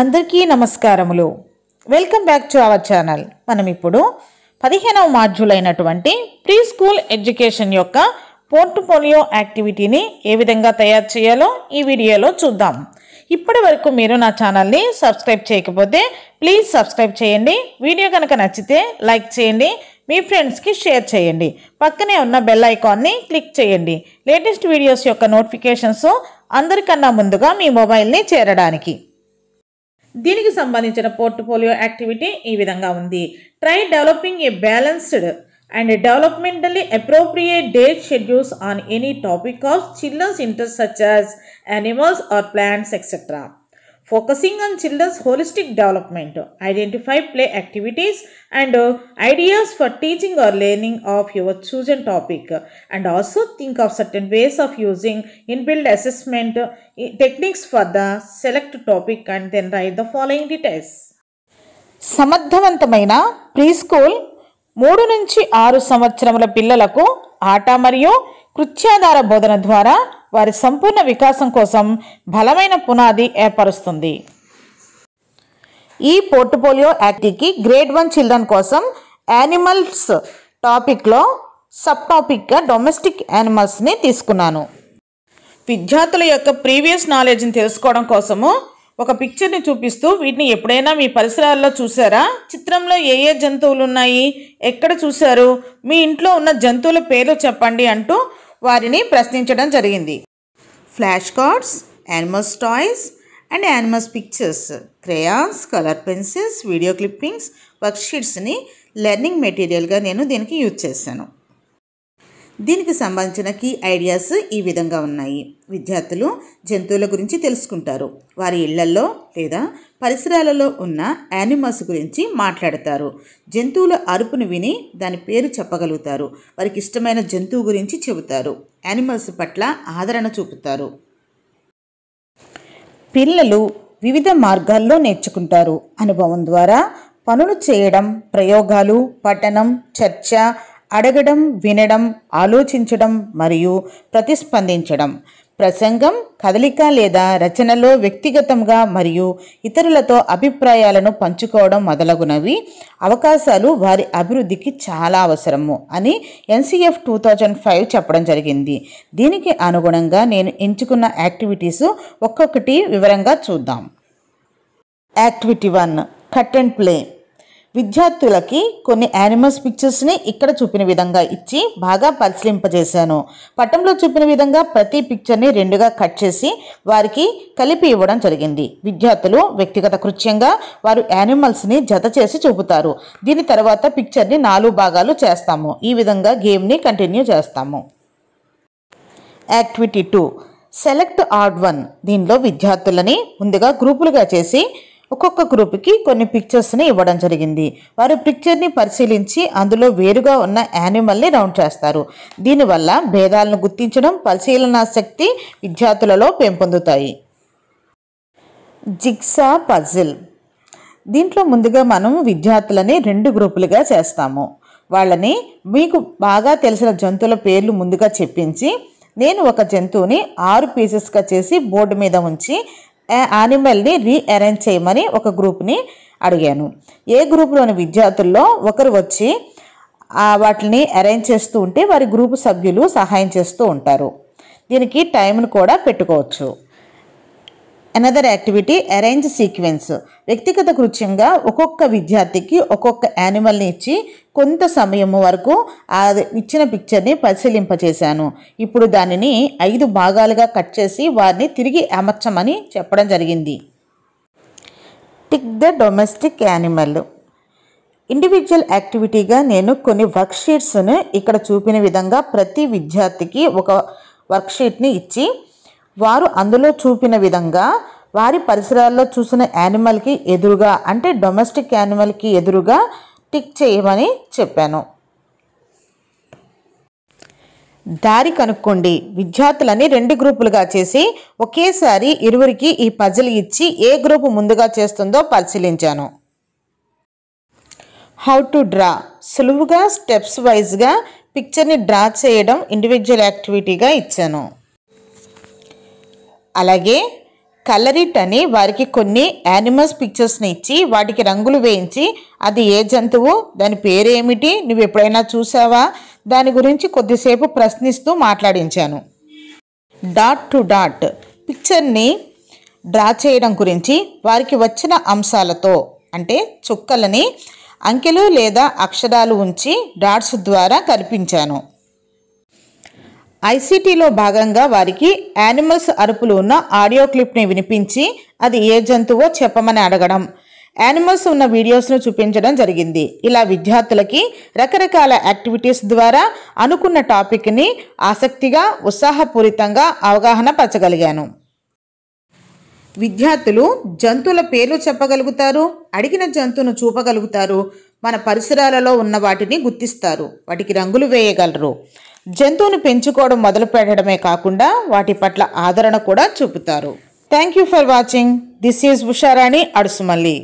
అందరికీ నమస్కారములు welcome back to our channel మనం ఇప్పుడు పదిహేనవ మాడ్యూల్ అయినటువంటి ప్రీ స్కూల్ ఎడ్యుకేషన్ యొక్క పోర్ట్ఫోలియో యాక్టివిటీని ఏ విధంగా తయారు చేయాలో ఈ వీడియోలో చూద్దాం ఇప్పటి వరకు మీరు నా ఛానల్ని సబ్స్క్రైబ్ చేయకపోతే ప్లీజ్ సబ్స్క్రైబ్ చేయండి వీడియో కనుక నచ్చితే లైక్ చేయండి మీ ఫ్రెండ్స్కి షేర్ చేయండి పక్కనే ఉన్న బెల్ ఐకాన్ని క్లిక్ చేయండి లేటెస్ట్ వీడియోస్ యొక్క నోటిఫికేషన్స్ అందరికన్నా ముందుగా మీ మొబైల్ని చేరడానికి దీనికి సంబంధించిన పోర్ట్ఫోలియో యాక్టివిటీ ఈ విధంగా ఉంది try developing a balanced and developmentally appropriate date schedules on any topic of children's interest such as animals or plants etcetera focusing on children's holistic development, identify play activities and uh, ideas for teaching or learning of your chosen topic and also think of certain ways of using inbuilt assessment uh, techniques for the select topic and then write the following details. సమర్థవంతమైన pre school మూడు నుంచి ఆరు సంవత్సరముల పిల్లలకు ఆట మరియు కృత్యాధార బోధన ద్వారా వారి సంపూర్ణ వికాసం కోసం బలమైన పునాది ఏర్పరుస్తుంది ఈ పోర్ట్ఫోలియో యాక్టివ్కి గ్రేడ్ వన్ చిల్డ్రన్ కోసం యానిమల్స్ టాపిక్లో సబ్ టాపిక్గా డొమెస్టిక్ యానిమల్స్ని తీసుకున్నాను విద్యార్థుల యొక్క ప్రీవియస్ నాలెడ్జ్ని తెలుసుకోవడం కోసము ఒక పిక్చర్ని చూపిస్తూ వీటిని ఎప్పుడైనా మీ పరిసరాల్లో చూసారా చిత్రంలో ఏ ఏ జంతువులు ఉన్నాయి ఎక్కడ చూశారు మీ ఇంట్లో ఉన్న జంతువుల పేర్లు చెప్పండి అంటూ వారిని ప్రశ్నించడం జరిగింది flash cards animals toys and animals pictures crayons colour pencils video clippings వర్క్షీట్స్ని లెర్నింగ్ మెటీరియల్గా నేను దీనికి యూజ్ చేశాను దీనికి సంబంధించిన కీ ఐడియాస్ ఈ విధంగా ఉన్నాయి విద్యార్థులు జంతువుల గురించి తెలుసుకుంటారు వారి ఇళ్లలో లేదా పరిసరాలలో ఉన్న యానిమల్స్ గురించి మాట్లాడతారు జంతువుల అరుపును విని దాని పేరు చెప్పగలుగుతారు వారికి ఇష్టమైన జంతువు గురించి చెబుతారు యానిమల్స్ పట్ల ఆదరణ చూపుతారు పిల్లలు వివిధ మార్గాల్లో నేర్చుకుంటారు అనుభవం ద్వారా పనులు చేయడం ప్రయోగాలు పఠనం చర్చ అడగడం వినడం ఆలోచించడం మరియు ప్రతిస్పందించడం ప్రసంగం కదలిక లేదా రచనలో వ్యక్తిగతంగా మరియు ఇతరులతో అభిప్రాయాలను పంచుకోవడం మొదలగునవి అవకాశాలు వారి అభివృద్ధికి చాలా అవసరము అని ఎన్సిఎఫ్ టూ థౌజండ్ ఫైవ్ చెప్పడం జరిగింది దీనికి అనుగుణంగా నేను ఎంచుకున్న యాక్టివిటీస్ ఒక్కొక్కటి వివరంగా చూద్దాం activity one cut and play విద్యార్థులకి కొన్ని యానిమల్స్ పిక్చర్స్ని ఇక్కడ చూపిన విధంగా ఇచ్చి బాగా పరిశీలింపజేశాను పటంలో చూపిన విధంగా ప్రతి పిక్చర్ని రెండుగా కట్ చేసి వారికి కలిపి ఇవ్వడం జరిగింది విద్యార్థులు వ్యక్తిగత కృత్యంగా వారు యానిమల్స్ని జత చేసి చూపుతారు దీని తర్వాత పిక్చర్ని నాలుగు భాగాలు చేస్తాము ఈ విధంగా గేమ్ని కంటిన్యూ చేస్తాము activity two select odd one దీనిలో విద్యార్థులని ముందుగా గ్రూపులుగా చేసి ఒక్కొక్క గ్రూప్కి కొన్ని పిక్చర్స్ని ఇవ్వడం జరిగింది వారు పిక్చర్ని పరిశీలించి అందులో వేరుగా ఉన్న యానిమల్ని రౌండ్ చేస్తారు దీనివల్ల భేదాలను గుర్తించడం పరిశీలన శక్తి విద్యార్థులలో పెంపొందుతాయి జిగ్సా పజిల్ దీంట్లో ముందుగా మనం విద్యార్థులని రెండు గ్రూపులుగా చేస్తాము వాళ్ళని మీకు బాగా తెలిసిన జంతువుల పేర్లు ముందుగా చెప్పించి నేను ఒక జంతువుని ఆరు పీసెస్గా చేసి బోర్డు మీద ఉంచి యానిమల్ని రీఅరేంజ్ చేయమని ఒక గ్రూప్ని అడిగాను ఏ గ్రూప్లోని విద్యార్థుల్లో ఒకరు వచ్చి వాటిని అరేంజ్ చేస్తూ ఉంటే వారి గ్రూపు సభ్యులు సహాయం చేస్తూ ఉంటారు దీనికి టైంను కూడా పెట్టుకోవచ్చు అనదర్ యాక్టివిటీ అరేంజ్ సీక్వెన్స్ వ్యక్తిగత కృత్యంగా ఒక్కొక్క విద్యార్థికి ఒక్కొక్క యానిమల్ని ఇచ్చి కొంత సమయం వరకు ఆ ఇచ్చిన పిక్చర్ని పరిశీలింపచేశాను ఇప్పుడు దానిని ఐదు భాగాలుగా కట్ చేసి వారిని తిరిగి అమర్చమని చెప్పడం జరిగింది tick the domestic animal individual యాక్టివిటీగా నేను కొన్ని వర్క్షీట్స్ను ఇక్కడ చూపిన విధంగా ప్రతి విద్యార్థికి ఒక వర్క్షీట్ని ఇచ్చి వారు అందులో చూపిన విధంగా వారి పరిసరాల్లో చూసిన యానిమల్కి ఎదురుగా అంటే డొమెస్టిక్ యానిమల్కి ఎదురుగా టిక్ చేయమని చెప్పాను దారి కనుక్కోండి విద్యార్థులని రెండు గ్రూపులుగా చేసి ఒకేసారి ఇరువురికి ఈ పజిల్ ఇచ్చి ఏ గ్రూపు ముందుగా చేస్తుందో పరిశీలించాను హౌ టు డ్రా సులువుగా స్టెప్స్ వైజ్గా పిక్చర్ని డ్రా చేయడం ఇండివిజువల్ యాక్టివిటీగా ఇచ్చాను అలాగే కలరిట్ అని వారికి కొన్ని యానిమల్స్ పిక్చర్స్ని ఇచ్చి వాటికి రంగులు వేయించి అది ఏ జంతువు దాని పేరేమిటి నువ్వు ఎప్పుడైనా చూసావా దాని గురించి కొద్దిసేపు ప్రశ్నిస్తూ మాట్లాడించాను డాట్ టు డాట్ పిక్చర్ని డ్రా చేయడం గురించి వారికి వచ్చిన అంశాలతో అంటే చుక్కలని అంకెలు లేదా అక్షరాలు ఉంచి డాట్స్ ద్వారా కల్పించాను ఐసీటీలో భాగంగా వారికి యానిమల్స్ అరుపులు ఉన్న ఆడియో క్లిప్ని వినిపించి అది ఏ జంతువో చెప్పమని అడగడం యానిమల్స్ ఉన్న వీడియోస్ను చూపించడం జరిగింది ఇలా విద్యార్థులకి రకరకాల యాక్టివిటీస్ ద్వారా అనుకున్న టాపిక్ని ఆసక్తిగా ఉత్సాహపూరితంగా అవగాహన పరచగలిగాను విద్యార్థులు జంతువుల పేర్లు చెప్పగలుగుతారు అడిగిన జంతువును చూపగలుగుతారు మన పరిసరాలలో ఉన్న వాటిని గుర్తిస్తారు వాటికి రంగులు వేయగలరు జంతువును పెంచుకోవడం మొదలు పెట్టడమే కాకుండా వాటి పట్ల ఆదరణ కూడా చూపుతారు thank you for watching this is Usharani Adusumalli